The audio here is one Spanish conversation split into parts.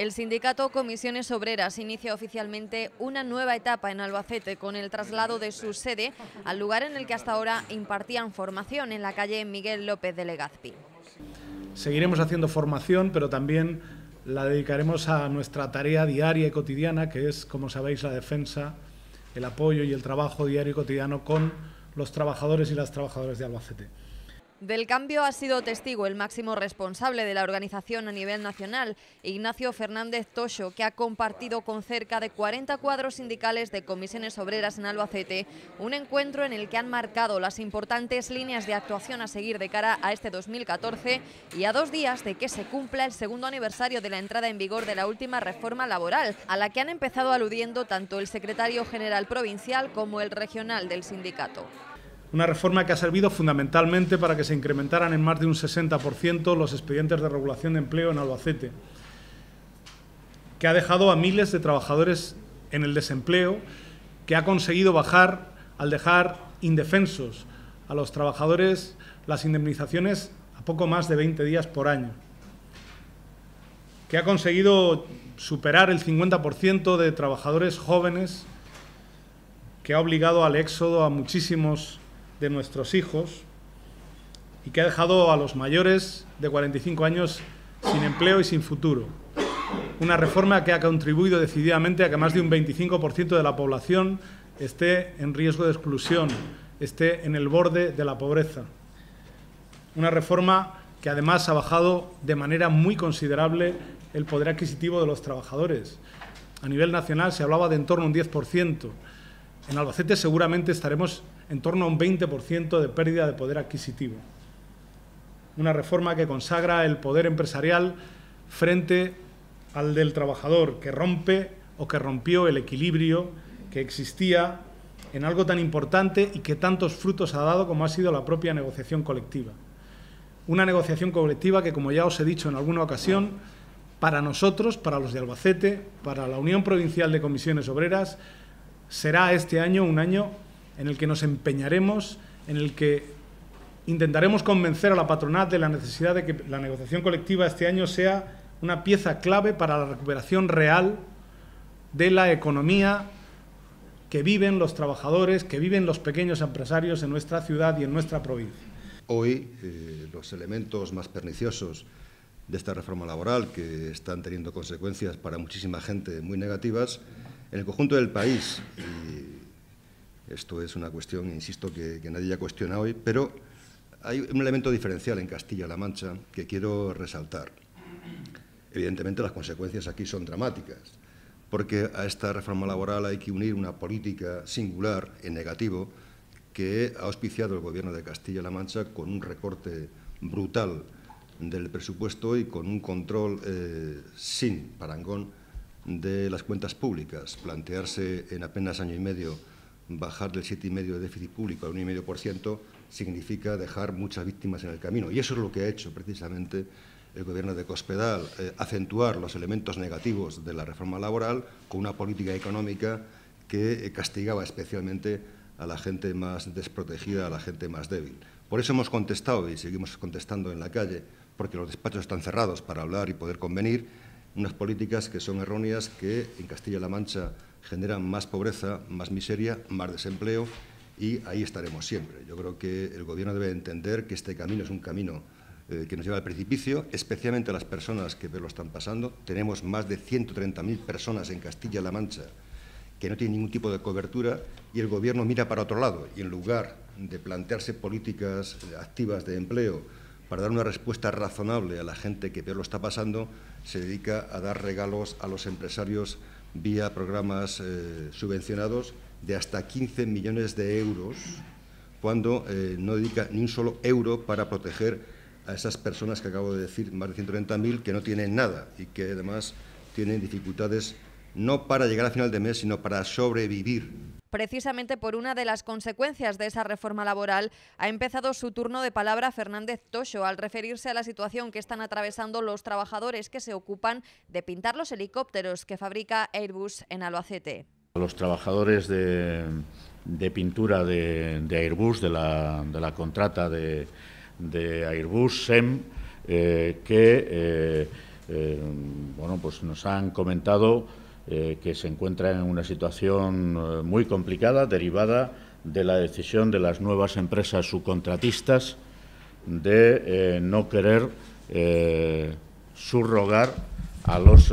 El sindicato Comisiones Obreras inicia oficialmente una nueva etapa en Albacete con el traslado de su sede al lugar en el que hasta ahora impartían formación en la calle Miguel López de Legazpi. Seguiremos haciendo formación, pero también la dedicaremos a nuestra tarea diaria y cotidiana, que es, como sabéis, la defensa, el apoyo y el trabajo diario y cotidiano con los trabajadores y las trabajadoras de Albacete. Del cambio ha sido testigo el máximo responsable de la organización a nivel nacional, Ignacio Fernández Tocho, que ha compartido con cerca de 40 cuadros sindicales de comisiones obreras en Albacete, un encuentro en el que han marcado las importantes líneas de actuación a seguir de cara a este 2014 y a dos días de que se cumpla el segundo aniversario de la entrada en vigor de la última reforma laboral, a la que han empezado aludiendo tanto el secretario general provincial como el regional del sindicato. Una reforma que ha servido fundamentalmente para que se incrementaran en más de un 60% los expedientes de regulación de empleo en Albacete, que ha dejado a miles de trabajadores en el desempleo, que ha conseguido bajar al dejar indefensos a los trabajadores las indemnizaciones a poco más de 20 días por año, que ha conseguido superar el 50% de trabajadores jóvenes, que ha obligado al éxodo a muchísimos de nuestros hijos y que ha dejado a los mayores de 45 años sin empleo y sin futuro. Una reforma que ha contribuido decididamente a que más de un 25% de la población esté en riesgo de exclusión, esté en el borde de la pobreza. Una reforma que además ha bajado de manera muy considerable el poder adquisitivo de los trabajadores. A nivel nacional se hablaba de en torno a un 10%. En Albacete seguramente estaremos en torno a un 20% de pérdida de poder adquisitivo. Una reforma que consagra el poder empresarial frente al del trabajador, que rompe o que rompió el equilibrio que existía en algo tan importante y que tantos frutos ha dado como ha sido la propia negociación colectiva. Una negociación colectiva que, como ya os he dicho en alguna ocasión, para nosotros, para los de Albacete, para la Unión Provincial de Comisiones Obreras, será este año un año en el que nos empeñaremos, en el que intentaremos convencer a la patronal de la necesidad de que la negociación colectiva este año sea una pieza clave para la recuperación real de la economía que viven los trabajadores, que viven los pequeños empresarios en nuestra ciudad y en nuestra provincia. Hoy eh, los elementos más perniciosos de esta reforma laboral, que están teniendo consecuencias para muchísima gente muy negativas, en el conjunto del país, y esto es una cuestión, insisto, que, nadie ya cuestiona hoy, pero hay un elemento diferencial en Castilla-La Mancha que quiero resaltar. Evidentemente las consecuencias aquí son dramáticas, porque a esta reforma laboral hay que unir una política singular en negativo que ha auspiciado el Gobierno de Castilla-La Mancha con un recorte brutal del presupuesto y con un control eh, sin parangón de las cuentas públicas, plantearse en apenas año y medio bajar del 7,5% de déficit público al 1,5% significa dejar muchas víctimas en el camino. Y eso es lo que ha hecho precisamente el gobierno de Cospedal, eh, acentuar los elementos negativos de la reforma laboral con una política económica que eh, castigaba especialmente a la gente más desprotegida, a la gente más débil. Por eso hemos contestado y seguimos contestando en la calle, porque los despachos están cerrados para hablar y poder convenir, unas políticas que son erróneas, que en Castilla-La Mancha generan más pobreza, más miseria, más desempleo y ahí estaremos siempre. Yo creo que el Gobierno debe entender que este camino es un camino eh, que nos lleva al precipicio, especialmente a las personas que lo están pasando. Tenemos más de 130.000 personas en Castilla-La Mancha que no tienen ningún tipo de cobertura y el Gobierno mira para otro lado y en lugar de plantearse políticas activas de empleo para dar una respuesta razonable a la gente que peor lo está pasando, se dedica a dar regalos a los empresarios vía programas eh, subvencionados de hasta 15 millones de euros, cuando eh, no dedica ni un solo euro para proteger a esas personas que acabo de decir, más de 130.000, que no tienen nada y que además tienen dificultades no para llegar a final de mes, sino para sobrevivir precisamente por una de las consecuencias de esa reforma laboral, ha empezado su turno de palabra Fernández Tocho al referirse a la situación que están atravesando los trabajadores que se ocupan de pintar los helicópteros que fabrica Airbus en Albacete. Los trabajadores de, pintura de, Airbus, de la, contrata de, Airbus, SEM, eh, que eh, eh, bueno, pues nos han comentado eh, que se encuentra en una situación eh, muy complicada derivada de la decisión de las nuevas empresas subcontratistas de eh, no querer subrogar a los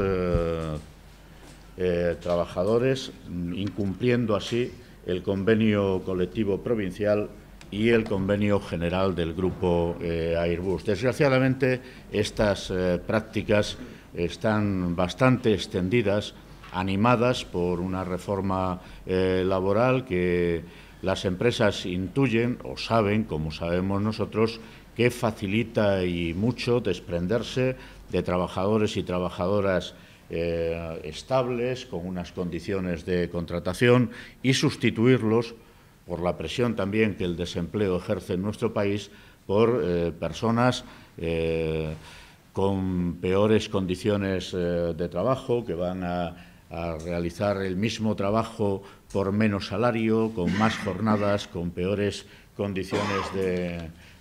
trabajadores, incumpliendo así el convenio colectivo provincial y el convenio general del grupo Airbus. Desgraciadamente, estas prácticas están bastante extendidas animadas por una reforma eh, laboral que las empresas intuyen o saben, como sabemos nosotros, que facilita y mucho desprenderse de trabajadores y trabajadoras eh, estables, con unas condiciones de contratación y sustituirlos por la presión también que el desempleo ejerce en nuestro país por eh, personas con peores condiciones de trabajo que van a a realizar el mismo trabajo por menos salario, con más jornadas, con peores condiciones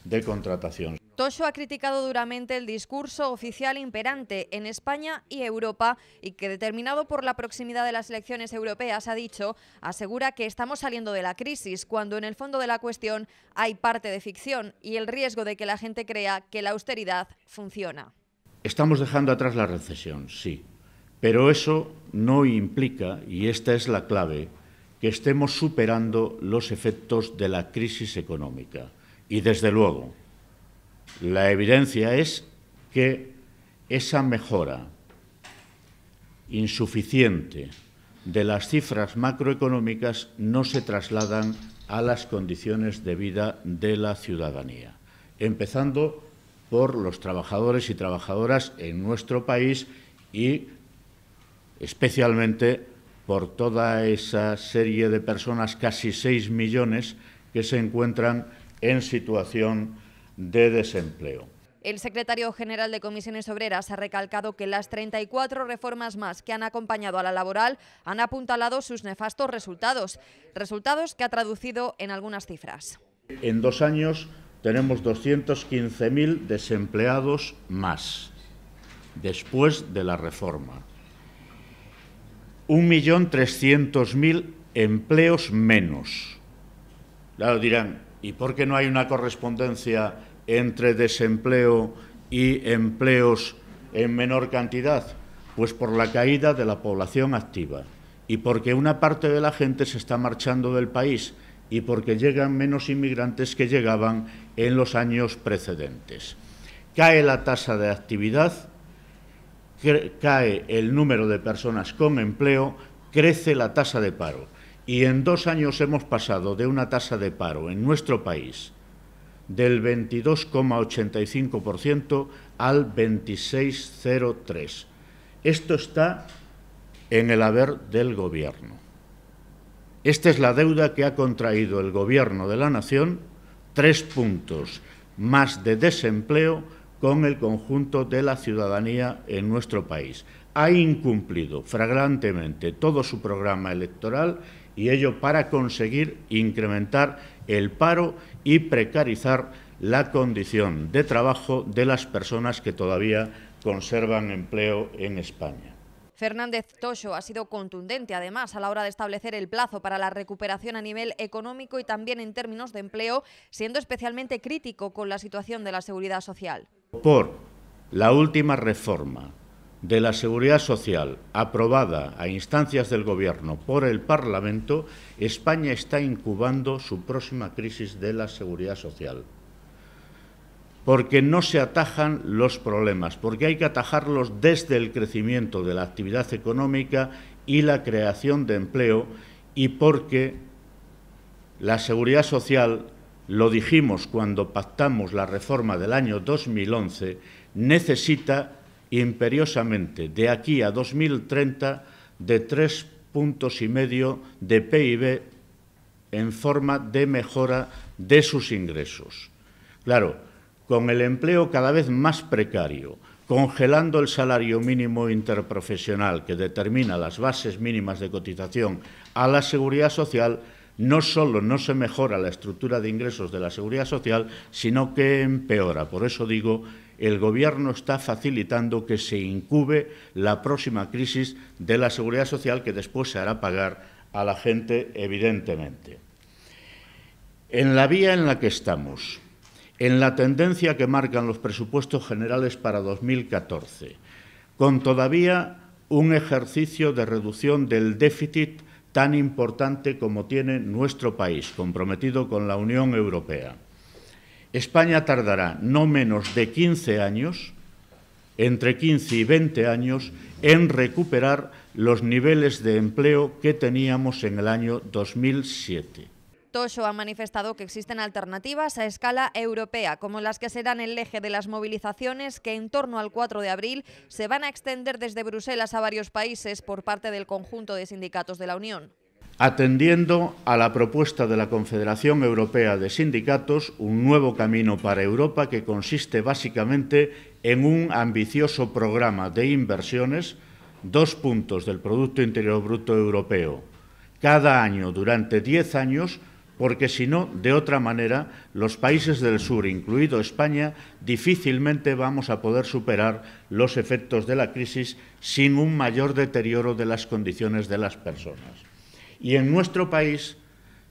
de, contratación. Tosho ha criticado duramente el discurso oficial imperante en España y Europa y que, determinado por la proximidad de las elecciones europeas, ha dicho, asegura que estamos saliendo de la crisis, cuando en el fondo de la cuestión hay parte de ficción y el riesgo de que la gente crea que la austeridad funciona. Estamos dejando atrás la recesión, sí, pero eso no implica, y esta es la clave, que estemos superando los efectos de la crisis económica. Y desde luego, la evidencia es que esa mejora insuficiente de las cifras macroeconómicas no se trasladan a las condiciones de vida de la ciudadanía, empezando por los trabajadores y trabajadoras en nuestro país y especialmente por toda esa serie de personas, casi 6 millones, que se encuentran en situación de desempleo. El secretario general de Comisiones Obreras ha recalcado que las 34 reformas más que han acompañado a la laboral han apuntalado sus nefastos resultados, resultados que ha traducido en algunas cifras. En dos años tenemos 215.000 desempleados más después de la reforma. 1.300.000 empleos menos. Claro, dirán, ¿y por qué no hay una correspondencia entre desempleo y empleos en menor cantidad? Pues por la caída de la población activa y porque una parte de la gente se está marchando del país y porque llegan menos inmigrantes que llegaban en los años precedentes. Cae la tasa de actividad cae el número de personas con empleo, crece la tasa de paro. Y en dos años hemos pasado de una tasa de paro en nuestro país del 22,85% al 26,03%. Esto está en el haber del Gobierno. Esta es la deuda que ha contraído el Gobierno de la Nación, tres puntos más de desempleo con el conjunto de la ciudadanía en nuestro país. Ha incumplido fragrantemente todo su programa electoral y ello para conseguir incrementar el paro y precarizar la condición de trabajo de las personas que todavía conservan empleo en España. Fernández Tocho ha sido contundente además a la hora de establecer el plazo para la recuperación a nivel económico y también en términos de empleo, siendo especialmente crítico con la situación de la seguridad social por la última reforma de la seguridad social aprobada a instancias del Gobierno por el Parlamento, España está incubando su próxima crisis de la seguridad social. Porque no se atajan los problemas, porque hay que atajarlos desde el crecimiento de la actividad económica y la creación de empleo y porque la seguridad social lo dijimos cuando pactamos la reforma del año 2011, necesita imperiosamente de aquí a 2030 de tres puntos y medio de PIB en forma de mejora de sus ingresos. Claro, con el empleo cada vez más precario, congelando el salario mínimo interprofesional que determina las bases mínimas de cotización a la seguridad social, no solo no se mejora la estructura de ingresos de la seguridad social, sino que empeora. Por eso digo, el Gobierno está facilitando que se incube la próxima crisis de la seguridad social que después se hará pagar a la gente, evidentemente. En la vía en la que estamos, en la tendencia que marcan los presupuestos generales para 2014, con todavía un ejercicio de reducción del déficit tan importante como tiene nuestro país, comprometido con la Unión Europea. España tardará no menos de 15 años, entre 15 y 20 años, en recuperar los niveles de empleo que teníamos en el año 2007. Tosho ha manifestado que existen alternativas a escala europea, como las que serán el eje de las movilizaciones que en torno al 4 de abril se van a extender desde Bruselas a varios países por parte del conjunto de sindicatos de la Unión. Atendiendo a la propuesta de la Confederación Europea de Sindicatos, un nuevo camino para Europa que consiste básicamente en un ambicioso programa de inversiones, dos puntos del Producto Interior Bruto Europeo, cada año durante diez años porque si no, de otra manera, los países del sur, incluido España, difícilmente vamos a poder superar los efectos de la crisis sin un mayor deterioro de las condiciones de las personas. Y en nuestro país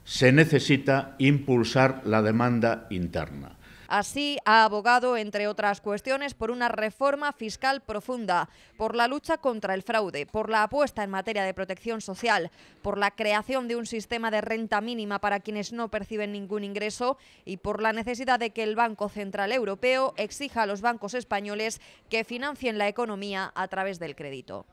se necesita impulsar la demanda interna. Así ha abogado, entre otras cuestiones, por una reforma fiscal profunda, por la lucha contra el fraude, por la apuesta en materia de protección social, por la creación de un sistema de renta mínima para quienes no perciben ningún ingreso y por la necesidad de que el Banco Central Europeo exija a los bancos españoles que financien la economía a través del crédito.